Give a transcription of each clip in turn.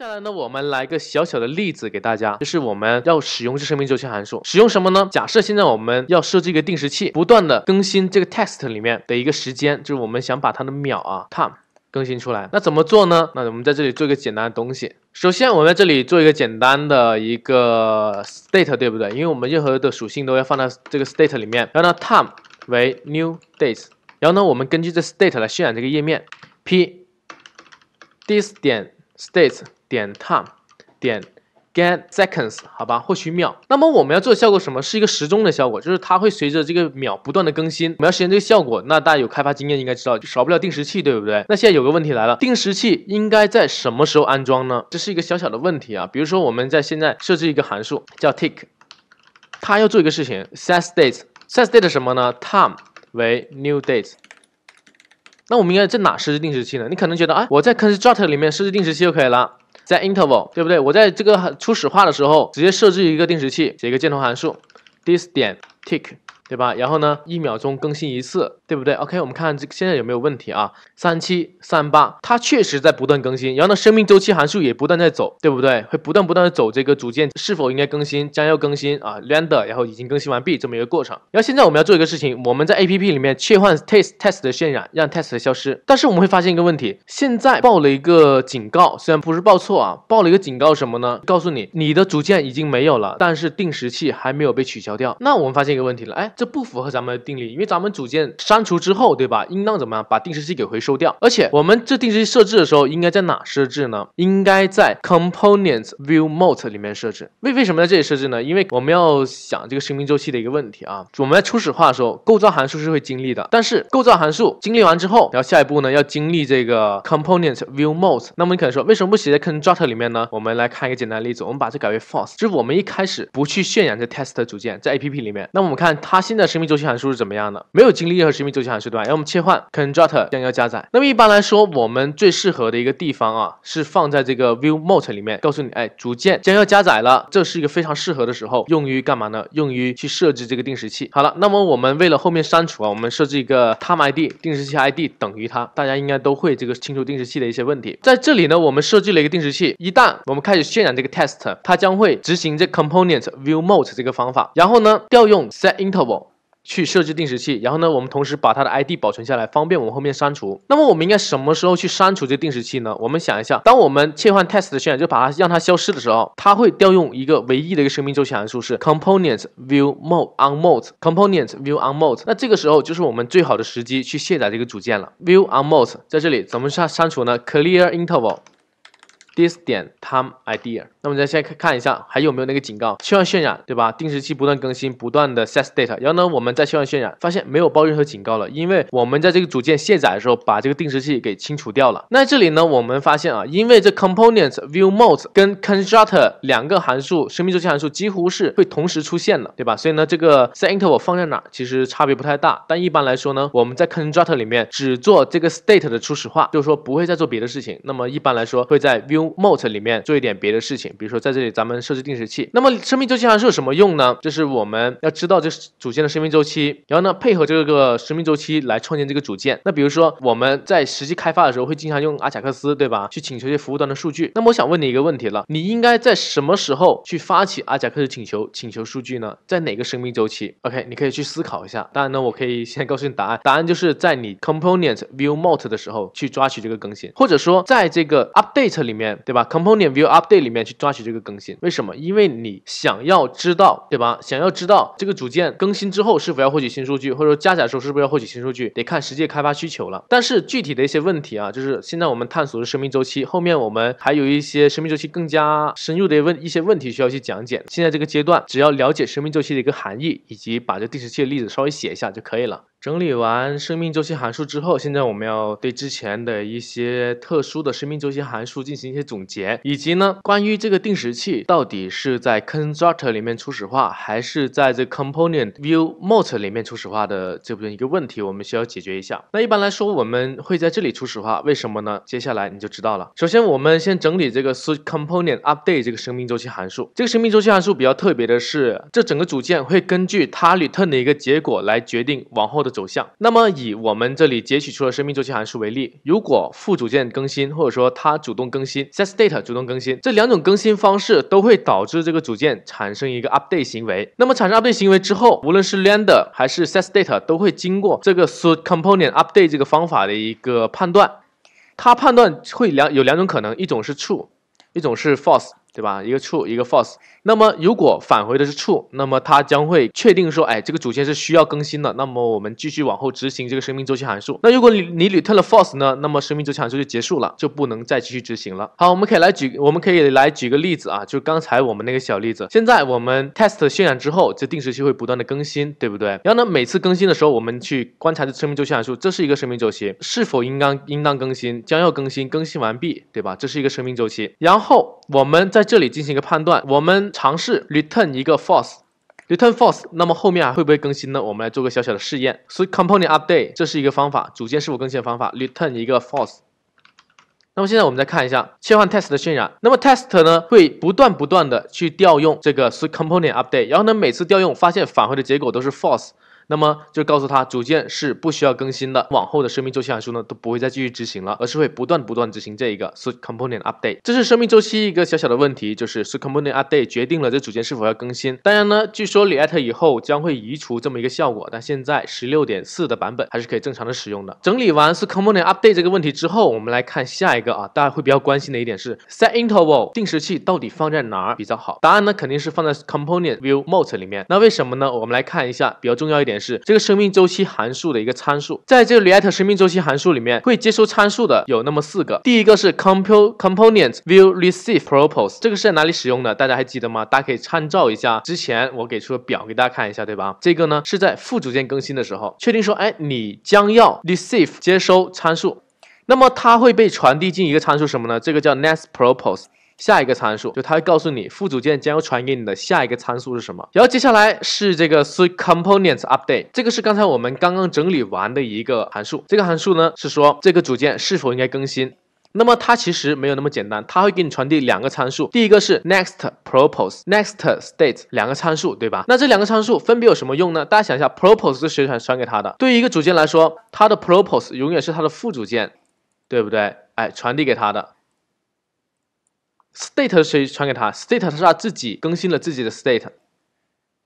接下来呢，我们来个小小的例子给大家，就是我们要使用这生命周期函数，使用什么呢？假设现在我们要设置一个定时器，不断的更新这个 text 里面的一个时间，就是我们想把它的秒啊 time 更新出来，那怎么做呢？那我们在这里做一个简单的东西，首先我们在这里做一个简单的一个 state，对不对？因为我们任何的属性都要放在这个 state 里面，然后呢 time 为 new date，然后呢我们根据这 state 来渲染这个页面 p this 点 s t a t e 点 time 点 get seconds 好吧，获取秒。那么我们要做效果什么？是一个时钟的效果，就是它会随着这个秒不断的更新。我们要实现这个效果，那大家有开发经验应该知道，就少不了定时器，对不对？那现在有个问题来了，定时器应该在什么时候安装呢？这是一个小小的问题啊。比如说我们在现在设置一个函数叫 tick，它要做一个事情 set date，set date 什么呢？time 为 new date。那我们应该在哪设置定时器呢？你可能觉得哎，我在 construct 里面设置定时器就可以了。在 interval 对不对？我在这个初始化的时候直接设置一个定时器，写一个箭头函数 this 点 tick 对吧？然后呢，一秒钟更新一次。对不对？OK，我们看看这现在有没有问题啊？三七三八，它确实在不断更新，然后呢，生命周期函数也不断在走，对不对？会不断不断的走这个组件是否应该更新，将要更新啊？render，然后已经更新完毕这么一个过程。然后现在我们要做一个事情，我们在 APP 里面切换 test test 的渲染，让 test 消失。但是我们会发现一个问题，现在报了一个警告，虽然不是报错啊，报了一个警告什么呢？告诉你你的组件已经没有了，但是定时器还没有被取消掉。那我们发现一个问题了，哎，这不符合咱们的定理，因为咱们组件删。删除之后，对吧？应当怎么样把定时器给回收掉？而且我们这定时器设置的时候，应该在哪设置呢？应该在 components view mode 里面设置。为为什么在这里设置呢？因为我们要想这个生命周期的一个问题啊。我们在初始化的时候，构造函数是会经历的。但是构造函数经历完之后，然后下一步呢，要经历这个 components view mode。那么你可能说，为什么不写在 constructor 里面呢？我们来看一个简单的例子，我们把这改为 false，就是我们一开始不去渲染这 test 组件在 A P P 里面。那么我们看它现在生命周期函数是怎么样的？没有经历任何生命。周期函数对吧？让我们切换 c o n t r u c t 将要加载。那么一般来说，我们最适合的一个地方啊，是放在这个 View m o d e t 里面，告诉你，哎，组件将要加载了，这是一个非常适合的时候，用于干嘛呢？用于去设置这个定时器。好了，那么我们为了后面删除啊，我们设置一个 t ID，m e i 定时器 ID 等于它，大家应该都会这个清除定时器的一些问题。在这里呢，我们设置了一个定时器，一旦我们开始渲染这个 Test，它将会执行这 Component View m o d e 这个方法，然后呢，调用 set Interval。去设置定时器，然后呢，我们同时把它的 ID 保存下来，方便我们后面删除。那么，我们应该什么时候去删除这定时器呢？我们想一下，当我们切换 test 的渲染，就把它让它消失的时候，它会调用一个唯一的一个生命周期函数是 component view m o d e o u n m o d e component view u n m o d e 那这个时候就是我们最好的时机去卸载这个组件了。view u n m o d e 在这里怎么删删除呢？clear interval。第四点，Time Idea。那么我们再先看一下还有没有那个警告，切换渲染，对吧？定时器不断更新，不断的 set state。然后呢，我们再切换渲染，发现没有报任何警告了，因为我们在这个组件卸载的时候把这个定时器给清除掉了。那这里呢，我们发现啊，因为这 components view mode 跟 constructor 两个函数生命周期函数几乎是会同时出现的，对吧？所以呢，这个 setter i n v l 放在哪其实差别不太大。但一般来说呢，我们在 constructor 里面只做这个 state 的初始化，就是说不会再做别的事情。那么一般来说会在 view m o d t 里面做一点别的事情，比如说在这里咱们设置定时器。那么生命周期还是有什么用呢？就是我们要知道这组件的生命周期，然后呢配合这个生命周期来创建这个组件。那比如说我们在实际开发的时候会经常用阿贾克斯，对吧？去请求一些服务端的数据。那么我想问你一个问题了，你应该在什么时候去发起阿贾克斯请求请求数据呢？在哪个生命周期？OK，你可以去思考一下。当然呢，我可以先告诉你答案。答案就是在你 Component View m o d e 的时候去抓取这个更新，或者说在这个 Update 里面。对吧，Component View Update 里面去抓取这个更新，为什么？因为你想要知道，对吧？想要知道这个组件更新之后是否要获取新数据，或者说加载的时候是不是要获取新数据，得看实际开发需求了。但是具体的一些问题啊，就是现在我们探索的生命周期，后面我们还有一些生命周期更加深入的问一些问题需要去讲解。现在这个阶段，只要了解生命周期的一个含义，以及把这定时器的例子稍微写一下就可以了。整理完生命周期函数之后，现在我们要对之前的一些特殊的生命周期函数进行一些总结，以及呢，关于这个定时器到底是在 constructor 里面初始化，还是在这 component view m o d e 里面初始化的这部分一个问题，我们需要解决一下。那一般来说，我们会在这里初始化，为什么呢？接下来你就知道了。首先，我们先整理这个是 component update 这个生命周期函数。这个生命周期函数比较特别的是，这整个组件会根据它 return 的一个结果来决定往后的。走向。那么以我们这里截取出的生命周期函数为例，如果副组件更新，或者说它主动更新 set state 主动更新，这两种更新方式都会导致这个组件产生一个 update 行为。那么产生 update 行为之后，无论是 render 还是 set state，都会经过这个 s o u i t c o m p o n e n t u p d a t e 这个方法的一个判断，它判断会两有两种可能，一种是 true，一种是 false。对吧？一个 true，一个 false。那么如果返回的是 true，那么它将会确定说，哎，这个组件是需要更新的。那么我们继续往后执行这个生命周期函数。那如果你你 return false 呢？那么生命周期函数就结束了，就不能再继续执行了。好，我们可以来举，我们可以来举个例子啊，就刚才我们那个小例子。现在我们 test 渲染之后，这定时器会不断的更新，对不对？然后呢，每次更新的时候，我们去观察这生命周期函数，这是一个生命周期，是否应当应当更新？将要更新，更新完毕，对吧？这是一个生命周期。然后我们在在这里进行一个判断，我们尝试 return 一个 false，return false，那么后面还会不会更新呢？我们来做个小小的试验，以 component update，这是一个方法，组件是否更新的方法，return 一个 false。那么现在我们再看一下切换 test 的渲染，那么 test 呢会不断不断的去调用这个 s、so、component update，然后呢每次调用发现返回的结果都是 false。那么就告诉他组件是不需要更新的，往后的生命周期函数呢都不会再继续执行了，而是会不断不断执行这一个 set component update。这是生命周期一个小小的问题，就是 set component update 决定了这组件是否要更新。当然呢，据说 r e a t 以后将会移除这么一个效果，但现在十六点四的版本还是可以正常的使用的。整理完 set component update 这个问题之后，我们来看下一个啊，大家会比较关心的一点是 set interval 定时器到底放在哪儿比较好？答案呢肯定是放在 component view m o d e 里面。那为什么呢？我们来看一下比较重要一点。是这个生命周期函数的一个参数，在这个 React 生命周期函数里面会接收参数的有那么四个，第一个是 compo components will receive props，o e 这个是在哪里使用的？大家还记得吗？大家可以参照一下之前我给出的表给大家看一下，对吧？这个呢是在副组件更新的时候，确定说，哎，你将要 receive 接收参数，那么它会被传递进一个参数什么呢？这个叫 next props o。e 下一个参数就它会告诉你副组件将要传给你的下一个参数是什么。然后接下来是这个 three components update，这个是刚才我们刚刚整理完的一个函数。这个函数呢是说这个组件是否应该更新。那么它其实没有那么简单，它会给你传递两个参数，第一个是 next props，o e next state 两个参数，对吧？那这两个参数分别有什么用呢？大家想一下，props o e 是谁传传给它的？对于一个组件来说，它的 props o e 永远是它的副组件，对不对？哎，传递给它的。State 是谁传给他 s t a t e 是他自己更新了自己的 State。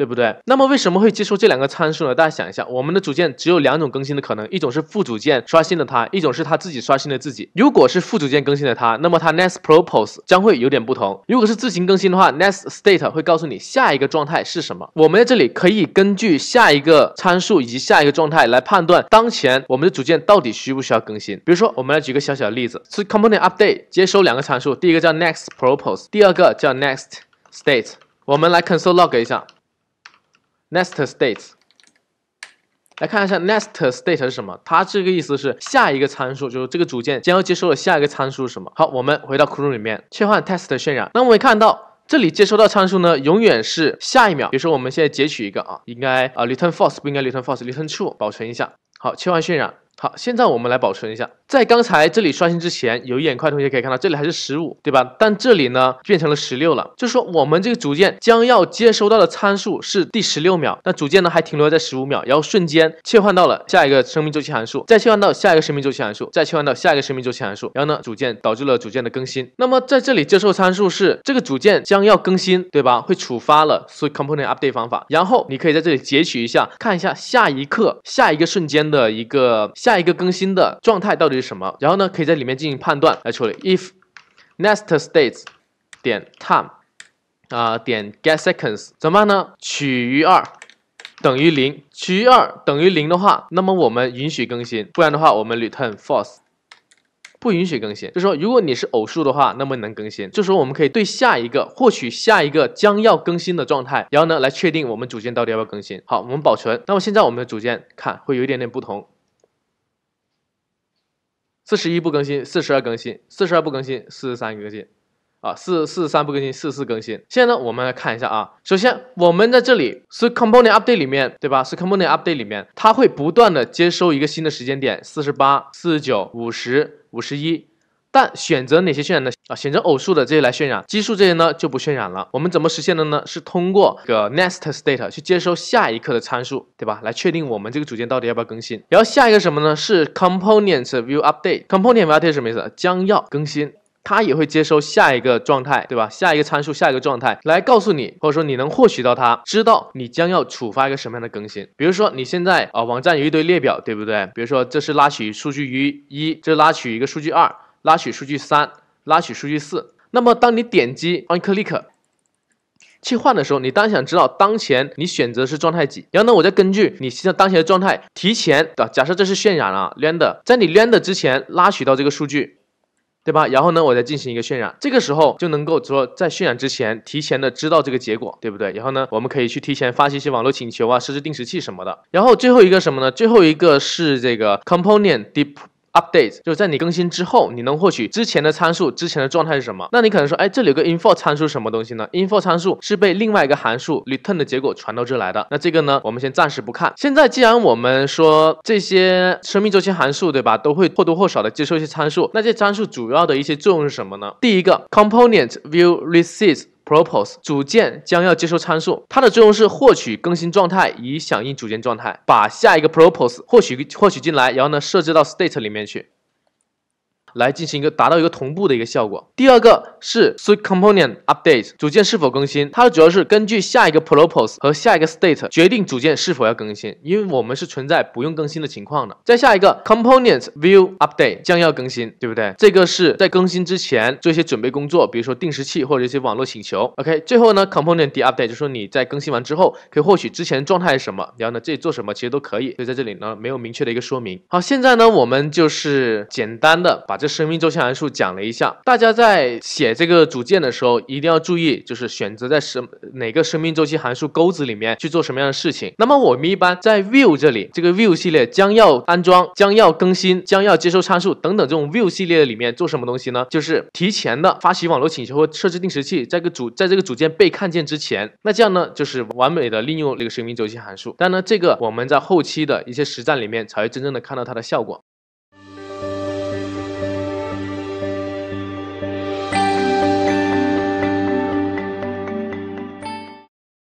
对不对？那么为什么会接收这两个参数呢？大家想一下，我们的组件只有两种更新的可能，一种是副组件刷新了它，一种是它自己刷新了自己。如果是副组件更新的它，那么它 next propose 将会有点不同；如果是自行更新的话，next state 会告诉你下一个状态是什么。我们在这里可以根据下一个参数以及下一个状态来判断当前我们的组件到底需不需要更新。比如说，我们来举个小小的例子是 component update 接收两个参数，第一个叫 next propose，第二个叫 next state。我们来 console log 一下。next state，来看一下 next state 是什么，它这个意思是下一个参数，就是这个组件将要接收的下一个参数是什么。好，我们回到库里面切换 test 渲染，那我们会看到这里接收到参数呢，永远是下一秒。比如说我们现在截取一个啊，应该啊 return false 不应该 return false，return true 保存一下。好，切换渲染。好，现在我们来保存一下。在刚才这里刷新之前，有一眼快同学可以看到，这里还是十五，对吧？但这里呢变成了十六了。就说我们这个组件将要接收到的参数是第十六秒，那组件呢还停留在十五秒，然后瞬间切换到了下一个生命周期函数，再切换到下一个生命周期函数，再切换到下一个生命周期函数，然后呢，组件导致了组件的更新。那么在这里接受参数是这个组件将要更新，对吧？会触发了 set component update 方法。然后你可以在这里截取一下，看一下下一刻、下一个瞬间的一个下。下一个更新的状态到底是什么？然后呢，可以在里面进行判断来处理。if next states 点 time 啊点 get seconds 怎么办呢？取于二等于零，取于二等于零的话，那么我们允许更新；不然的话，我们 return false 不允许更新。就说如果你是偶数的话，那么能更新。就说我们可以对下一个获取下一个将要更新的状态，然后呢来确定我们组件到底要不要更新。好，我们保存。那么现在我们的组件看会有一点点不同。四十一不更新，四十二更新，四十二不更新，四十三更新，啊，四四三不更新，四四更新。现在呢，我们来看一下啊，首先我们在这里是 component update 里面，对吧？是 component update 里面，它会不断的接收一个新的时间点，四十八、四十九、五十五十一。但选择哪些渲染的啊？选择偶数的这些来渲染，奇数这些呢就不渲染了。我们怎么实现的呢？是通过个 next state 去接收下一刻的参数，对吧？来确定我们这个组件到底要不要更新。然后下一个什么呢？是 component view update。component view update 什么意思？将要更新，它也会接收下一个状态，对吧？下一个参数，下一个状态，来告诉你或者说你能获取到它，知道你将要触发一个什么样的更新。比如说你现在啊，网站有一堆列表，对不对？比如说这是拉取数据于一这是拉取一个数据二。拉取数据三，拉取数据四。那么当你点击 on click 切换的时候，你当然想知道当前你选择是状态几。然后呢，我再根据你现在当前的状态提前的，假设这是渲染啊 render，在你 render 之前拉取到这个数据，对吧？然后呢，我再进行一个渲染，这个时候就能够说在渲染之前提前的知道这个结果，对不对？然后呢，我们可以去提前发一些网络请求啊，设置定时器什么的。然后最后一个什么呢？最后一个是这个 component deep。Update 就是在你更新之后，你能获取之前的参数，之前的状态是什么？那你可能说，哎，这里有个 info 参数，什么东西呢？info 参数是被另外一个函数 return 的结果传到这来的。那这个呢，我们先暂时不看。现在既然我们说这些生命周期函数，对吧，都会或多或少的接受一些参数，那这参数主要的一些作用是什么呢？第一个 c o m p o n e n t v i e w r e c e i v e Propose 组件将要接收参数，它的作用是获取更新状态以响应组件状态，把下一个 Propose 获取获取进来，然后呢设置到 State 里面去。来进行一个达到一个同步的一个效果。第二个是 Suite component update 组件是否更新，它主要是根据下一个 p r o p o s e 和下一个 state 决定组件是否要更新，因为我们是存在不用更新的情况的。再下一个 component view update 将要更新，对不对？这个是在更新之前做一些准备工作，比如说定时器或者一些网络请求。OK，最后呢，component d update 就说你在更新完之后可以获取之前状态是什么，然后呢这里做什么其实都可以，所以在这里呢没有明确的一个说明。好，现在呢我们就是简单的把这生命周期函数讲了一下，大家在写这个组件的时候一定要注意，就是选择在什哪个生命周期函数钩子里面去做什么样的事情。那么我们一般在 View 这里，这个 View 系列将要安装、将要更新、将要接收参数等等这种 View 系列的里面做什么东西呢？就是提前的发起网络请求或设置定时器，在个组在这个组件被看见之前，那这样呢就是完美的利用那个生命周期函数。但呢，这个我们在后期的一些实战里面才会真正的看到它的效果。